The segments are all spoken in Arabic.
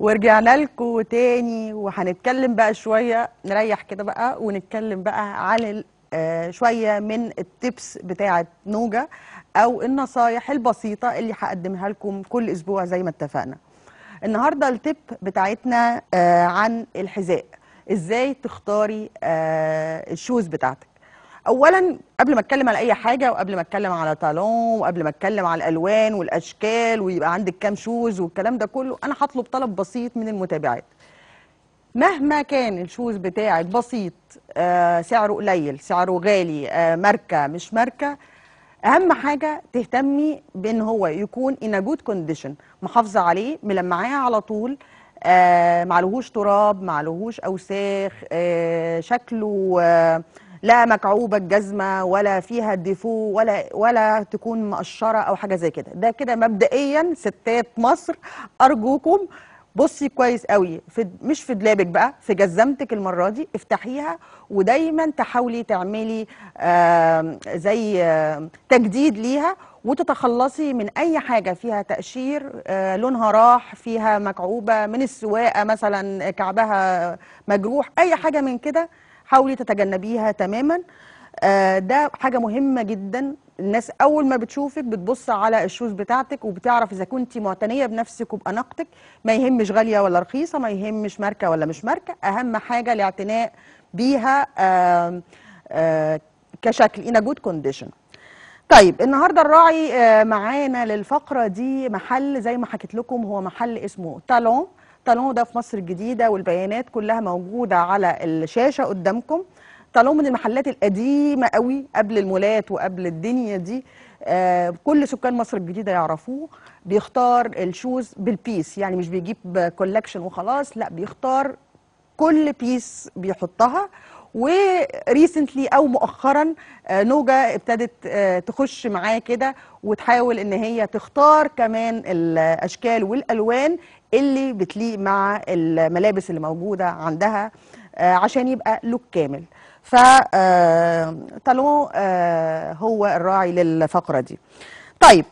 ورجعنا لكم تاني وهنتكلم بقى شويه نريح كده بقى ونتكلم بقى عن آه، شويه من التبس بتاعه نوجا او النصايح البسيطه اللي هقدمها لكم كل اسبوع زي ما اتفقنا النهارده التب بتاعتنا آه، عن الحذاء ازاي تختاري آه، الشوز بتاعتك اولا قبل ما اتكلم على اي حاجه وقبل ما اتكلم على طالون وقبل ما اتكلم على الالوان والاشكال ويبقى عندك كام شوز والكلام ده كله انا هطلب طلب بسيط من المتابعات مهما كان الشوز بتاعك بسيط آه سعره قليل سعره غالي آه ماركه مش ماركه اهم حاجه تهتمي بان هو يكون ان جود كونديشن محافظه عليه ملمعاه على طول آه معلهوش تراب معلهوش اوساخ آه شكله آه لا مكعوبه الجزمه ولا فيها الديفو ولا ولا تكون مقشره او حاجه زي كده ده كده مبدئيا ستات مصر ارجوكم بصي كويس قوي في مش في دلابك بقى في جزمتك المره دي افتحيها ودايما تحاولي تعملي آه زي آه تجديد ليها وتتخلصي من اي حاجه فيها تقشير آه لونها راح فيها مكعوبه من السواقه مثلا كعبها مجروح اي حاجه من كده حاولي تتجنبيها تماما آه، ده حاجه مهمه جدا الناس اول ما بتشوفك بتبص على الشوز بتاعتك وبتعرف اذا كنت معتنيه بنفسك وباناقتك ما يهمش غاليه ولا رخيصه ما يهمش ماركه ولا مش ماركه اهم حاجه الاعتناء بيها آه، كشكل ان جود كونديشن طيب النهارده الراعي آه، معانا للفقره دي محل زي ما حكيت لكم هو محل اسمه تالون طالما ده في مصر الجديدة والبيانات كلها موجودة على الشاشة قدامكم طالما من المحلات القديمة قوي قبل المولات وقبل الدنيا دي آه كل سكان مصر الجديدة يعرفوه بيختار الشوز بالبيس يعني مش بيجيب كولكشن وخلاص لا بيختار كل بيس بيحطها وريسنتلي او مؤخرا آه، نوجا ابتدت آه، تخش معاه كده وتحاول ان هي تختار كمان الاشكال والالوان اللي بتليق مع الملابس اللي موجوده عندها آه، عشان يبقى لوك كامل فطالون آه، آه، هو الراعي للفقره دي طيب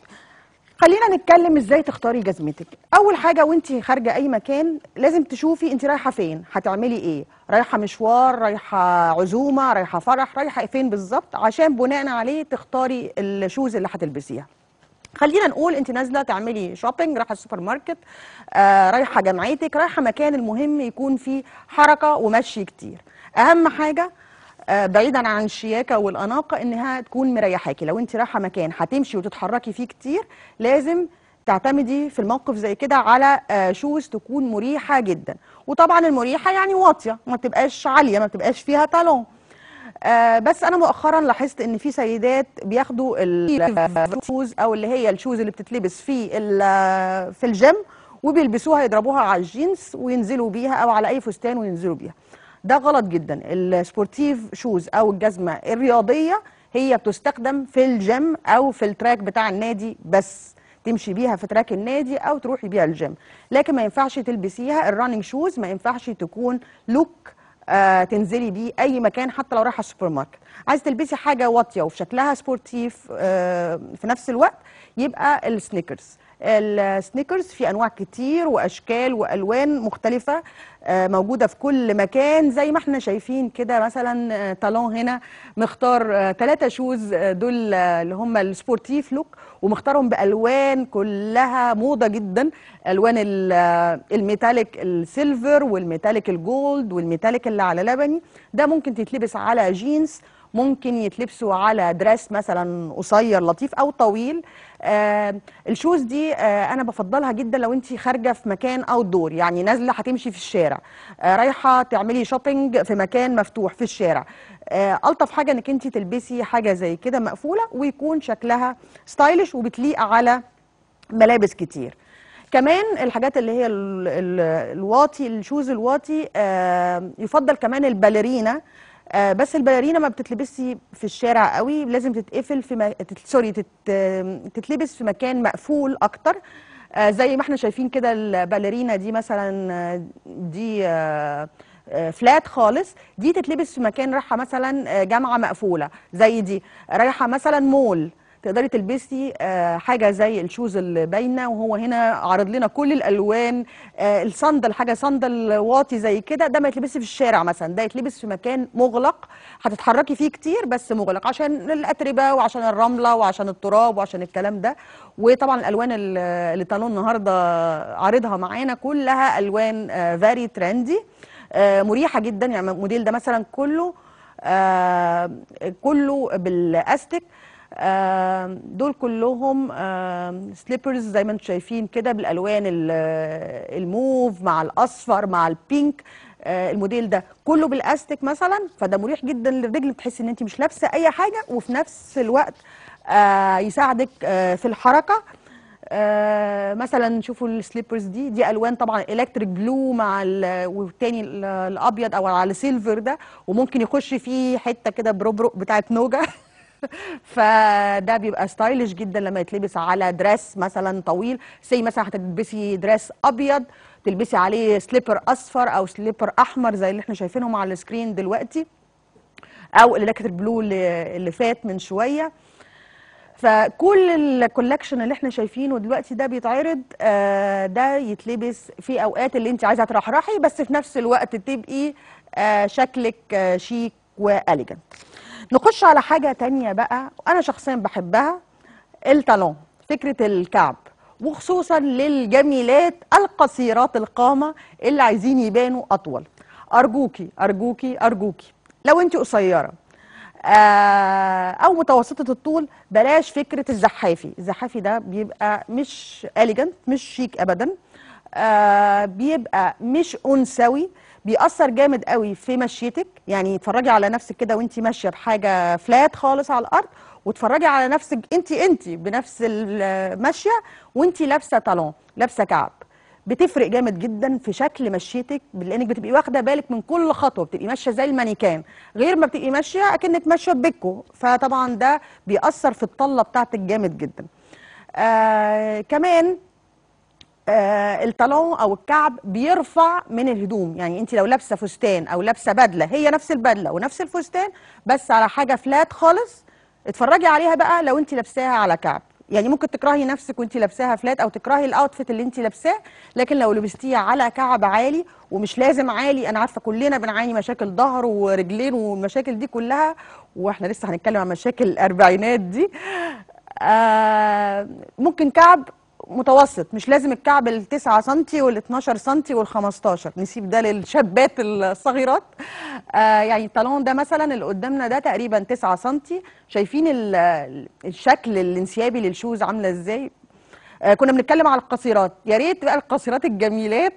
خلينا نتكلم ازاي تختاري جزمتك اول حاجه وانت خارجه اي مكان لازم تشوفي انت رايحه فين هتعملي ايه رايحه مشوار رايحه عزومه رايحه فرح رايحه فين بالظبط عشان بناء عليه تختاري الشوز اللي هتلبسيها خلينا نقول انت نازله تعملي شوبينج رايحه السوبر ماركت آه رايحه جمعيتك رايحه مكان المهم يكون فيه حركه ومشي كتير اهم حاجه آه بعيدا عن الشياكه والاناقه انها تكون مريحاكي لو انت رايحه مكان هتمشي وتتحركي فيه كتير لازم تعتمدي في الموقف زي كده على آه شوز تكون مريحه جدا وطبعا المريحه يعني واطيه ما تبقاش عاليه ما تبقاش فيها تالون آه بس انا مؤخرا لاحظت ان في سيدات بياخدوا الشوز او اللي هي الشوز اللي بتتلبس في في الجيم وبيلبسوها يضربوها على الجينز وينزلوا بيها او على اي فستان وينزلوا بيها ده غلط جدا السبورتيف شوز او الجزمه الرياضيه هي بتستخدم في الجيم او في التراك بتاع النادي بس تمشي بيها في تراك النادي او تروحي بيها الجيم لكن ما ينفعش تلبسيها الراننج شوز ما ينفعش تكون لوك آه، تنزلي بيه اي مكان حتى لو رايحه السوبر ماركت عايزه تلبسي حاجه واطيه وفي شكلها سبورتيف في نفس الوقت يبقى السنيكرز السنيكرز في انواع كتير واشكال والوان مختلفه آه، موجوده في كل مكان زي ما احنا شايفين كده مثلا آه، طالون هنا مختار ثلاثه آه، شوز دول اللي هم السبورتيف لوك ومختارهم بالوان كلها موضه جدا الوان الميتاليك السيلفر والميتاليك الجولد والميتاليك اللي على لبني ده ممكن تتلبس على جينز ممكن يتلبسوا على دريس مثلا قصير لطيف او طويل آه، الشوز دي آه، انا بفضلها جدا لو انت خارجه في مكان اوت دور يعني نازله هتمشي في الشارع آه، رايحه تعملي شوبينج في مكان مفتوح في الشارع الطف حاجه انك انت تلبسي حاجه زي كده مقفوله ويكون شكلها ستايلش وبتليق على ملابس كتير كمان الحاجات اللي هي الواطي الشوز الواطي يفضل كمان الباليرينا آه، بس الباليرينا ما بتتلبسي في الشارع قوي لازم تتقفل في تت... سوري تت... تتلبس في مكان مقفول اكتر آه، زي ما احنا شايفين كده الباليرينا دي مثلا آه، دي فلات خالص دي تتلبس في مكان رايحه مثلا جامعه مقفوله زي دي رايحه مثلا مول تقدري تلبسي آه، حاجه زي الشوز اللي باينه وهو هنا عرض لنا كل الالوان آه، الصندل حاجه صندل واطي زي كده ده ما يتلبسش في الشارع مثلا ده يتلبس في مكان مغلق هتتحركي فيه كتير بس مغلق عشان الاتربه وعشان الرمله وعشان التراب وعشان الكلام ده وطبعا الالوان اللي طالون النهارده عارضها معانا كلها الوان فاري آه، ترندي مريحه جدا يعني الموديل ده مثلا كله كله بالاستك دول كلهم سليبرز زي ما انتم شايفين كده بالالوان الموف مع الاصفر مع البينك آه، الموديل ده كله بالاستيك مثلا فده مريح جدا للرجل بتحس ان انت مش لابسه اي حاجه وفي نفس الوقت آه، يساعدك آه، في الحركه مثلا شوفوا السليبرز دي دي الوان طبعا الكتريك بلو مع والتاني الابيض او على سيلفر ده وممكن يخش فيه حته كده بروبرو بتاعت نوجه فده بيبقى ستايلش جدا لما يتلبس على دريس مثلا طويل سي مثلا هتلبسي دريس ابيض تلبسي عليه سليبر اصفر او سليبر احمر زي اللي احنا شايفينهم على السكرين دلوقتي او اللاكت البلو اللي فات من شويه فكل الكولكشن اللي احنا شايفينه دلوقتي ده بيتعرض آه ده يتلبس في اوقات اللي انت عايزه ترحرحي بس في نفس الوقت تبقي آه شكلك آه شيك واليجنت نخش على حاجه تانية بقى انا شخصيا بحبها التالون فكره الكعب وخصوصا للجميلات القصيرات القامه اللي عايزين يبانوا اطول ارجوكي ارجوكي ارجوكي لو انت قصيره آه، او متوسطه الطول بلاش فكره الزحافي الزحافي ده بيبقى مش اليجنت مش شيك ابدا آه، بيبقى مش انثوي بيأثر جامد قوي في مشيتك يعني اتفرجي على نفسك كده وانت ماشيه بحاجه فلات خالص على الارض واتفرجي على نفسك انت انت بنفس المشيه وانت لابسه طالون لابسه كعب بتفرق جامد جدا في شكل مشيتك لانك بتبقي واخده بالك من كل خطوه بتبقي ماشيه زي المانيكان غير ما بتبقي ماشيه اكنك ماشيه ببيكو فطبعا ده بيأثر في الطله بتاعتك جامد جدا آه كمان آه الطالون او الكعب بيرفع من الهدوم يعني انت لو لابسه فستان او لابسه بدله هي نفس البدله ونفس الفستان بس على حاجه فلات خالص اتفرجي عليها بقى لو انت لابساها على كعب يعني ممكن تكرهي نفسك وانت لابساها فلات او تكرهي الاوتفيت اللي انت لابساه لكن لو لبستيها على كعب عالي ومش لازم عالي انا عارفه كلنا بنعاني مشاكل ظهر ورجلين والمشاكل دي كلها واحنا لسه هنتكلم عن مشاكل الاربعينات دي آه ممكن كعب متوسط مش لازم الكعب ال 9 سم وال 12 سم وال 15 نسيب ده للشابات الصغيرات آه يعني الطالون ده مثلا اللي قدامنا ده تقريبا 9 سم شايفين الشكل الانسيابي للشوز عامله ازاي آه كنا بنتكلم على القصيرات يا ريت بقى القصيرات الجميلات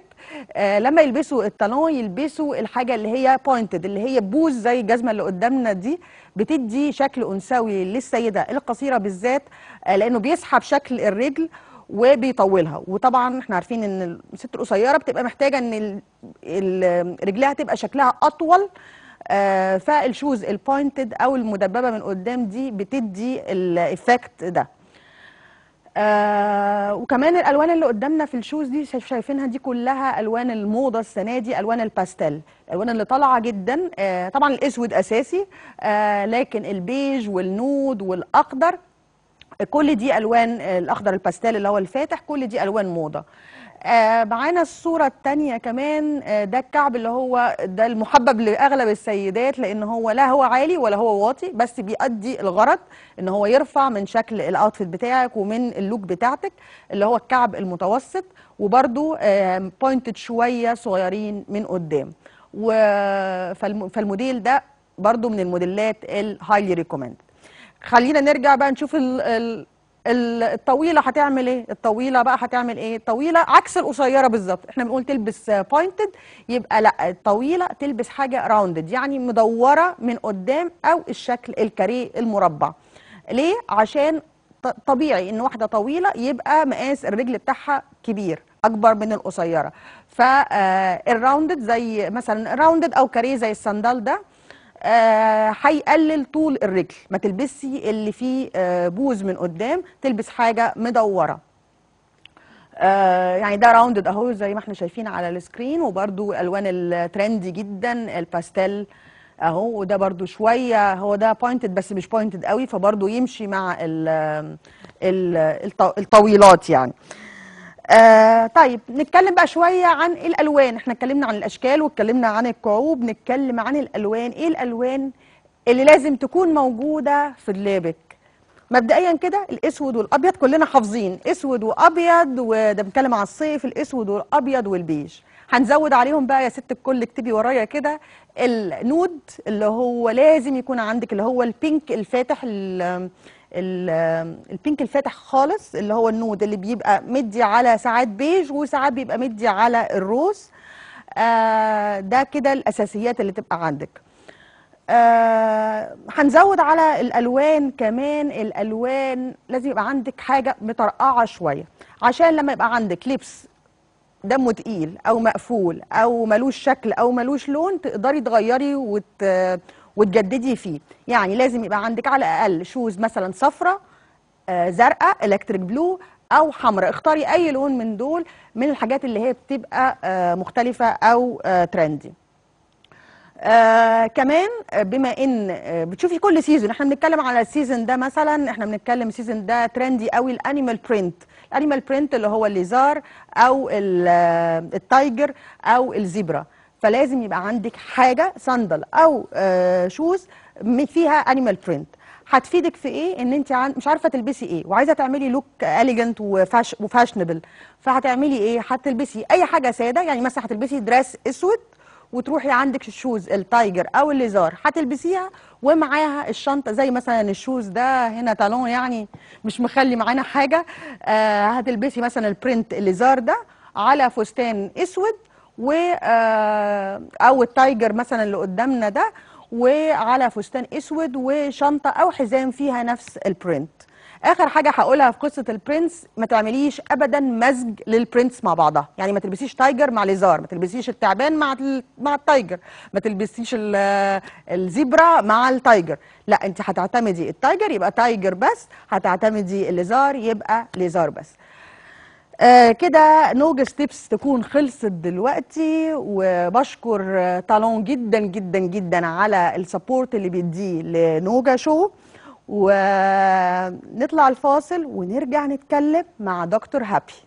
آه لما يلبسوا الطالون يلبسوا الحاجه اللي هي بوينتد اللي هي بوز زي الجزمه اللي قدامنا دي بتدي شكل انثوي للسيده القصيره بالذات آه لانه بيسحب شكل الرجل وبيطولها وطبعا احنا عارفين ان الست القصيره بتبقى محتاجه ان رجلها تبقى شكلها اطول آه فالشوز البوينتد او المدببه من قدام دي بتدي الايفكت ده آه وكمان الالوان اللي قدامنا في الشوز دي شايفينها دي كلها الوان الموضه السنه دي الوان الباستيل الالوان اللي طالعه جدا آه طبعا الاسود اساسي آه لكن البيج والنود والاخضر كل دي الوان آه، الاخضر الباستيل اللي هو الفاتح كل دي الوان موضه آه، معانا الصورة الثانيه كمان آه، ده الكعب اللي هو ده المحبب لأغلب السيدات لأن هو لا هو عالي ولا هو واطي بس بيؤدي الغرض إن هو يرفع من شكل الأوتفيت بتاعك ومن اللوك بتاعتك اللي هو الكعب المتوسط وبرده بوينتد شوية صغيرين من قدام فالموديل ده برضو من الموديلات الهايلي ريكومند خلينا نرجع بقى نشوف ال ال الطويله هتعمل ايه الطويله بقى هتعمل ايه الطويله عكس القصيره بالظبط احنا بنقول تلبس بوينتد يبقى لا الطويله تلبس حاجه راوندد يعني مدوره من قدام او الشكل الكاريه المربع ليه عشان طبيعي ان واحده طويله يبقى مقاس الرجل بتاعها كبير اكبر من القصيره فالراوندد آه، زي مثلا راوندد او كاريه زي الصندال ده آه، هيقلل طول الرجل ما تلبسي اللي فيه آه، بوز من قدام تلبس حاجه مدوره آه يعني ده راوندد اهو زي ما احنا شايفين على السكرين وبرده الوان الترندي جدا الباستيل اهو وده برده شويه هو ده بوينتد بس مش بوينتد قوي فبرده يمشي مع الـ ال الطويلات يعني آه طيب نتكلم بقى شويه عن الالوان احنا اتكلمنا عن الاشكال واتكلمنا عن الكعوب نتكلم عن الالوان ايه الالوان اللي لازم تكون موجوده في دولابك مبدئيا كده الاسود والابيض كلنا حافظين اسود وابيض وده بنتكلم على الصيف الاسود والابيض والبيج هنزود عليهم بقى يا ست الكل اكتبي ورايا كده النود اللي هو لازم يكون عندك اللي هو البينك الفاتح البينك الفاتح خالص اللي هو النود اللي بيبقى مدي على ساعات بيج وساعات بيبقى مدي على الروز آه، ده كده الاساسيات اللي تبقى عندك آه، هنزود على الالوان كمان الالوان لازم يبقى عندك حاجه مترقعه شويه عشان لما يبقى عندك لبس دمه تقيل او مقفول او ملوش شكل او ملوش لون تقدري تغيري وت... وتجددي فيه يعني لازم يبقى عندك على الاقل شوز مثلا صفرة آه، زرقاء الكتريك بلو او حمراء اختاري اي لون من دول من الحاجات اللي هي بتبقى آه، مختلفة او ترندي آه،, آه كمان بما ان بتشوفي كل سيزون احنا بنتكلم على السيزون ده مثلا احنا بنتكلم السيزون ده ترندي قوي الانيمال برينت الانيمال برينت اللي هو الليزار او التايجر او آه فلازم يبقى عندك حاجه صندل او شوز آه، فيها انيمال برنت هتفيدك في ايه ان انت عن... مش عارفه تلبسي ايه وعايزه تعملي لوك اليجنت وفاش... وفاشنبل فهتعملي ايه هتلبسي اي حاجه ساده يعني مثلا هتلبسي دراس اسود وتروحي عندك الشوز التايجر او الليزار هتلبسيها ومعاها الشنطه زي مثلا الشوز ده هنا تالون يعني مش مخلي معانا حاجه آه هتلبسي مثلا البرنت الليزار ده على فستان اسود و آه، او التايجر مثلا اللي قدامنا ده وعلى فستان اسود وشنطه او حزام فيها نفس البرنت اخر حاجه هقولها في قصه البرنس ما تعمليش ابدا مزج للبرنس مع بعضها يعني ما تلبسيش تايجر مع ليزار ما تلبسيش التعبان مع مع التايجر ما تلبسيش الزيبرا مع التايجر لا انت هتعتمدي التايجر يبقى تايجر بس هتعتمدي الليزار يبقى ليزار بس آه كده نوجا ستيبس تكون خلصت دلوقتي وبشكر آه، طالون جدا جدا جدا على السبورت اللي بيديه لنوجا شو ونطلع آه، الفاصل ونرجع نتكلم مع دكتور هابي